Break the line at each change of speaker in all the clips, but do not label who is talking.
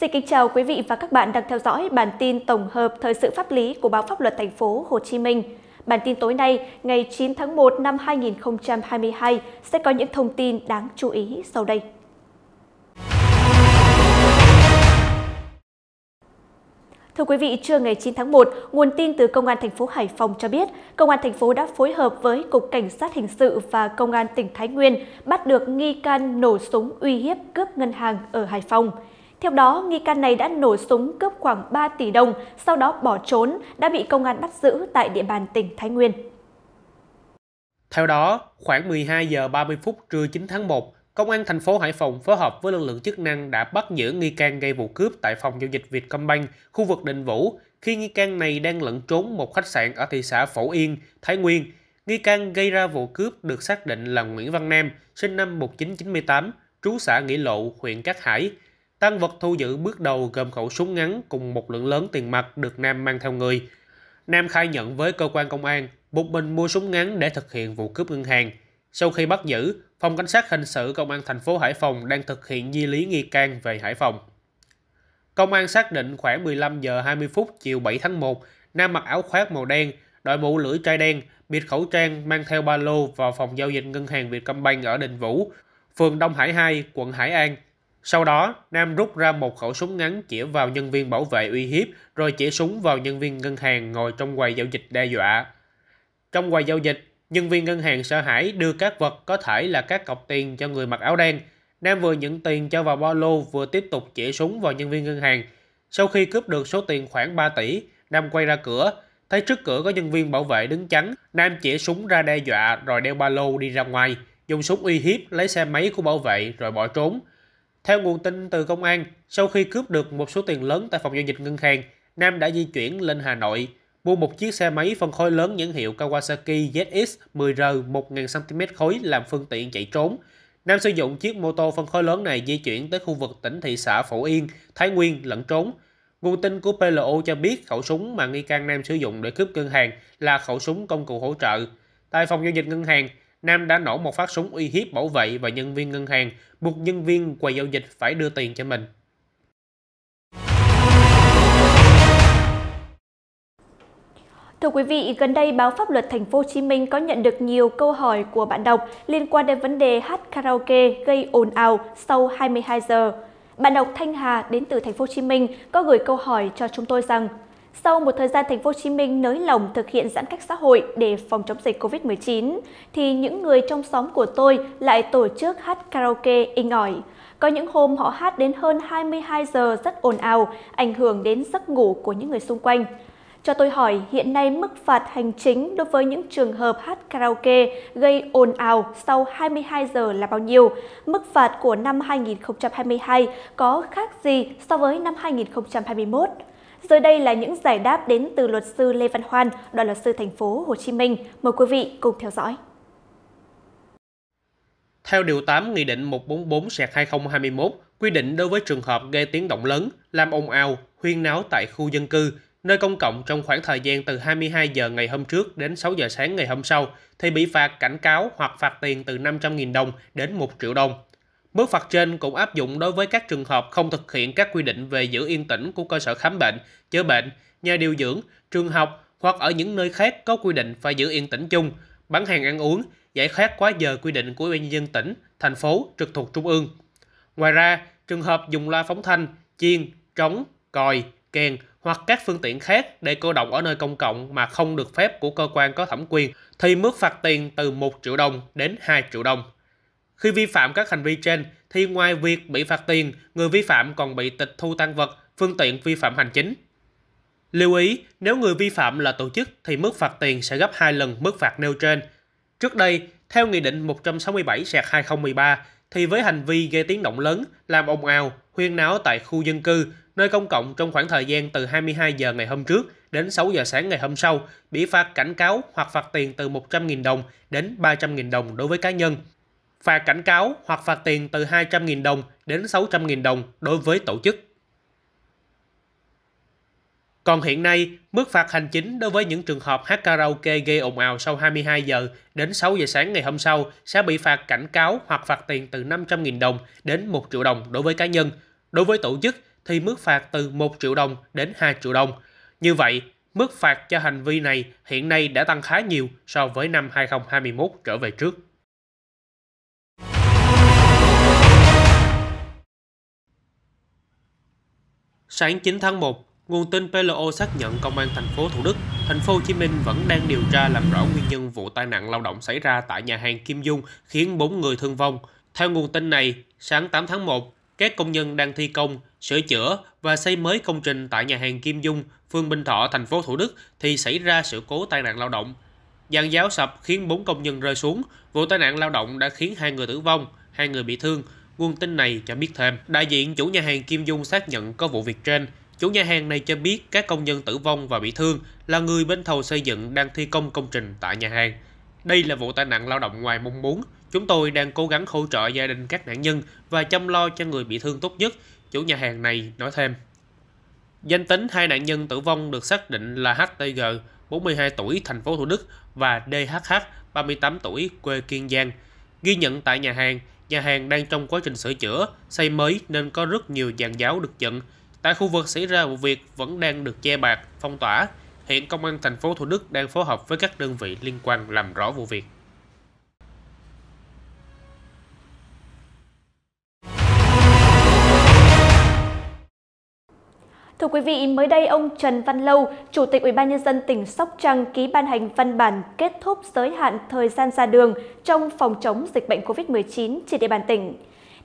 Xin kính chào quý vị và các bạn đang theo dõi bản tin tổng hợp thời sự pháp lý của báo Pháp luật thành phố Hồ Chí Minh. Bản tin tối nay, ngày 9 tháng 1 năm 2022 sẽ có những thông tin đáng chú ý sau đây. Thưa quý vị, trưa ngày 9 tháng 1, nguồn tin từ Công an thành phố Hải Phòng cho biết, Công an thành phố đã phối hợp với Cục Cảnh sát Hình sự và Công an tỉnh Thái Nguyên bắt được nghi can nổ súng uy hiếp cướp ngân hàng ở Hải Phòng. Theo đó, nghi can này đã nổ súng cướp khoảng 3 tỷ đồng, sau đó bỏ trốn, đã bị công an bắt giữ tại địa bàn tỉnh Thái Nguyên.
Theo đó, khoảng 12 giờ 30 phút trưa 9 tháng 1, Công an thành phố Hải Phòng phối hợp với lực lượng chức năng đã bắt giữ nghi can gây vụ cướp tại phòng giao dịch Vietcombank, khu vực Đình Vũ, khi nghi can này đang lẫn trốn một khách sạn ở thị xã Phổ Yên, Thái Nguyên. Nghi can gây ra vụ cướp được xác định là Nguyễn Văn Nam, sinh năm 1998, trú xã Nghĩa Lộ, huyện Cát Hải, Tăng vật thu giữ bước đầu gồm khẩu súng ngắn cùng một lượng lớn tiền mặt được Nam mang theo người. Nam khai nhận với cơ quan công an, một mình mua súng ngắn để thực hiện vụ cướp ngân hàng. Sau khi bắt giữ, Phòng Cảnh sát Hình sự Công an thành phố Hải Phòng đang thực hiện di lý nghi can về Hải Phòng. Công an xác định khoảng 15 giờ 20 phút chiều 7 tháng 1, Nam mặc áo khoác màu đen, đội mũ lưỡi trai đen, bịt khẩu trang mang theo ba lô vào phòng giao dịch ngân hàng Vietcombank ở Đình Vũ, phường Đông Hải 2, quận Hải An, sau đó, Nam rút ra một khẩu súng ngắn chỉ vào nhân viên bảo vệ uy hiếp, rồi chỉ súng vào nhân viên ngân hàng ngồi trong quầy giao dịch đe dọa. Trong quầy giao dịch, nhân viên ngân hàng sợ hãi đưa các vật có thể là các cọc tiền cho người mặc áo đen. Nam vừa nhận tiền cho vào ba lô vừa tiếp tục chỉ súng vào nhân viên ngân hàng. Sau khi cướp được số tiền khoảng 3 tỷ, Nam quay ra cửa, thấy trước cửa có nhân viên bảo vệ đứng chắn. Nam chỉ súng ra đe dọa rồi đeo ba lô đi ra ngoài, dùng súng uy hiếp lấy xe máy của bảo vệ rồi bỏ trốn. Theo nguồn tin từ công an, sau khi cướp được một số tiền lớn tại phòng giao dịch ngân hàng, Nam đã di chuyển lên Hà Nội, mua một chiếc xe máy phân khối lớn nhãn hiệu Kawasaki ZX 10R 1000cm khối làm phương tiện chạy trốn. Nam sử dụng chiếc mô tô phân khối lớn này di chuyển tới khu vực tỉnh thị xã Phổ Yên, Thái Nguyên lẫn trốn. Nguồn tin của PLO cho biết khẩu súng mà nghi can Nam sử dụng để cướp ngân hàng là khẩu súng công cụ hỗ trợ. Tại phòng giao dịch ngân hàng, Nam đã nổ một phát súng uy hiếp bảo vệ và nhân viên ngân hàng, buộc nhân viên quầy giao dịch phải đưa tiền cho mình.
Thưa quý vị, gần đây báo Pháp luật Thành phố Hồ Chí Minh có nhận được nhiều câu hỏi của bạn đọc liên quan đến vấn đề hát karaoke gây ồn ào sau 22 giờ. Bạn đọc Thanh Hà đến từ Thành phố Hồ Chí Minh có gửi câu hỏi cho chúng tôi rằng sau một thời gian thành phố Hồ Chí Minh nới lỏng thực hiện giãn cách xã hội để phòng chống dịch Covid-19 thì những người trong xóm của tôi lại tổ chức hát karaoke inh ỏi. Có những hôm họ hát đến hơn 22 giờ rất ồn ào, ảnh hưởng đến giấc ngủ của những người xung quanh. Cho tôi hỏi hiện nay mức phạt hành chính đối với những trường hợp hát karaoke gây ồn ào sau 22 giờ là bao nhiêu? Mức phạt của năm 2022 có khác gì so với năm 2021? Dưới đây là những giải đáp đến từ luật sư Lê Văn Hoan, đoàn luật sư thành phố Hồ Chí Minh. Mời quý vị cùng theo dõi.
Theo Điều 8 Nghị định 144-2021, quy định đối với trường hợp gây tiếng động lớn, làm ồn ào, huyên náo tại khu dân cư, nơi công cộng trong khoảng thời gian từ 22 giờ ngày hôm trước đến 6 giờ sáng ngày hôm sau thì bị phạt cảnh cáo hoặc phạt tiền từ 500.000 đồng đến 1 triệu đồng. Mức phạt trên cũng áp dụng đối với các trường hợp không thực hiện các quy định về giữ yên tĩnh của cơ sở khám bệnh, chữa bệnh, nhà điều dưỡng, trường học hoặc ở những nơi khác có quy định phải giữ yên tĩnh chung, bán hàng ăn uống, giải khát quá giờ quy định của Ủy ban dân tỉnh, thành phố trực thuộc trung ương. Ngoài ra, trường hợp dùng loa phóng thanh, chiên, trống, còi, kèn hoặc các phương tiện khác để cô động ở nơi công cộng mà không được phép của cơ quan có thẩm quyền thì mức phạt tiền từ 1 triệu đồng đến 2 triệu đồng. Khi vi phạm các hành vi trên, thì ngoài việc bị phạt tiền, người vi phạm còn bị tịch thu tăng vật, phương tiện vi phạm hành chính. Lưu ý, nếu người vi phạm là tổ chức thì mức phạt tiền sẽ gấp 2 lần mức phạt nêu trên. Trước đây, theo Nghị định 167-2013, thì với hành vi gây tiếng động lớn, làm ồn ào, huyên náo tại khu dân cư, nơi công cộng trong khoảng thời gian từ 22 giờ ngày hôm trước đến 6 giờ sáng ngày hôm sau, bị phạt cảnh cáo hoặc phạt tiền từ 100.000 đồng đến 300.000 đồng đối với cá nhân phạt cảnh cáo hoặc phạt tiền từ 200.000 đồng đến 600.000 đồng đối với tổ chức. Còn hiện nay, mức phạt hành chính đối với những trường hợp hát karaoke gây ồn ào sau 22 giờ đến 6 giờ sáng ngày hôm sau sẽ bị phạt cảnh cáo hoặc phạt tiền từ 500.000 đồng đến 1 triệu đồng đối với cá nhân. Đối với tổ chức thì mức phạt từ 1 triệu đồng đến 2 triệu đồng. Như vậy, mức phạt cho hành vi này hiện nay đã tăng khá nhiều so với năm 2021 trở về trước. Sáng 9 tháng 1, nguồn tin PLO xác nhận công an thành phố Thủ Đức, thành phố Hồ Chí Minh vẫn đang điều tra làm rõ nguyên nhân vụ tai nạn lao động xảy ra tại nhà hàng Kim Dung khiến 4 người thương vong. Theo nguồn tin này, sáng 8 tháng 1, các công nhân đang thi công, sửa chữa và xây mới công trình tại nhà hàng Kim Dung, phường Bình Thọ, thành phố Thủ Đức thì xảy ra sự cố tai nạn lao động. Giàn giáo sập khiến 4 công nhân rơi xuống, vụ tai nạn lao động đã khiến hai người tử vong, hai người bị thương – Nguồn tin này cho biết thêm, đại diện chủ nhà hàng Kim Dung xác nhận có vụ việc trên. Chủ nhà hàng này cho biết các công nhân tử vong và bị thương là người bên thầu xây dựng đang thi công công trình tại nhà hàng. Đây là vụ tai nạn lao động ngoài mong muốn. Chúng tôi đang cố gắng hỗ trợ gia đình các nạn nhân và chăm lo cho người bị thương tốt nhất, chủ nhà hàng này nói thêm. Danh tính hai nạn nhân tử vong được xác định là HTG, 42 tuổi, thành phố Thủ Đức và DHH, 38 tuổi, quê Kiên Giang. Ghi nhận tại nhà hàng, Nhà hàng đang trong quá trình sửa chữa, xây mới nên có rất nhiều dàn giáo được dựng. Tại khu vực xảy ra vụ việc vẫn đang được che bạc, phong tỏa. Hiện công an thành phố Thủ Đức đang phối hợp với các đơn vị liên quan làm rõ vụ việc.
Thưa quý vị, mới đây ông Trần Văn Lâu, Chủ tịch UBND tỉnh Sóc Trăng ký ban hành văn bản kết thúc giới hạn thời gian ra đường trong phòng chống dịch bệnh COVID-19 trên địa bàn tỉnh.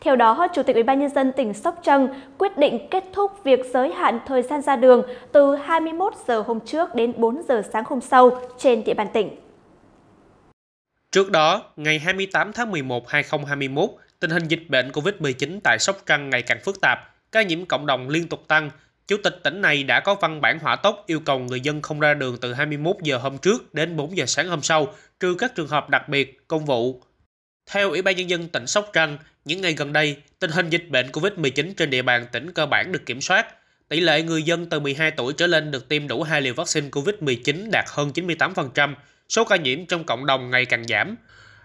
Theo đó, Chủ tịch UBND tỉnh Sóc Trăng quyết định kết thúc việc giới hạn thời gian ra đường từ 21 giờ hôm trước đến 4 giờ sáng hôm sau trên địa bàn tỉnh.
Trước đó, ngày 28 tháng 11 2021, tình hình dịch bệnh COVID-19 tại Sóc Trăng ngày càng phức tạp, ca nhiễm cộng đồng liên tục tăng, Chủ tịch tỉnh này đã có văn bản hỏa tốc yêu cầu người dân không ra đường từ 21 giờ hôm trước đến 4 giờ sáng hôm sau, trừ các trường hợp đặc biệt, công vụ. Theo Ủy ban Nhân dân tỉnh Sóc Trăng, những ngày gần đây, tình hình dịch bệnh COVID-19 trên địa bàn tỉnh cơ bản được kiểm soát. Tỷ lệ người dân từ 12 tuổi trở lên được tiêm đủ hai liều vaccine COVID-19 đạt hơn 98%, số ca nhiễm trong cộng đồng ngày càng giảm.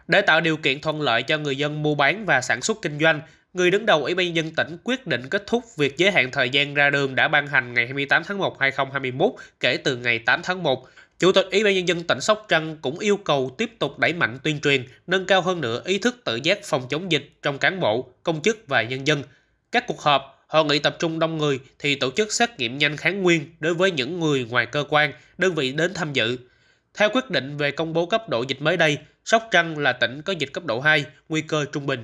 Để tạo điều kiện thuận lợi cho người dân mua bán và sản xuất kinh doanh, người đứng đầu Ủy ban nhân tỉnh quyết định kết thúc việc giới hạn thời gian ra đường đã ban hành ngày 28 tháng 1 2021 kể từ ngày 8 tháng 1. Chủ tịch Ủy ban nhân dân tỉnh Sóc Trăng cũng yêu cầu tiếp tục đẩy mạnh tuyên truyền, nâng cao hơn nữa ý thức tự giác phòng chống dịch trong cán bộ, công chức và nhân dân. Các cuộc họp, hội nghị tập trung đông người thì tổ chức xét nghiệm nhanh kháng nguyên đối với những người ngoài cơ quan, đơn vị đến tham dự. Theo quyết định về công bố cấp độ dịch mới đây, Sóc Trăng là tỉnh có dịch cấp độ 2, nguy cơ trung bình.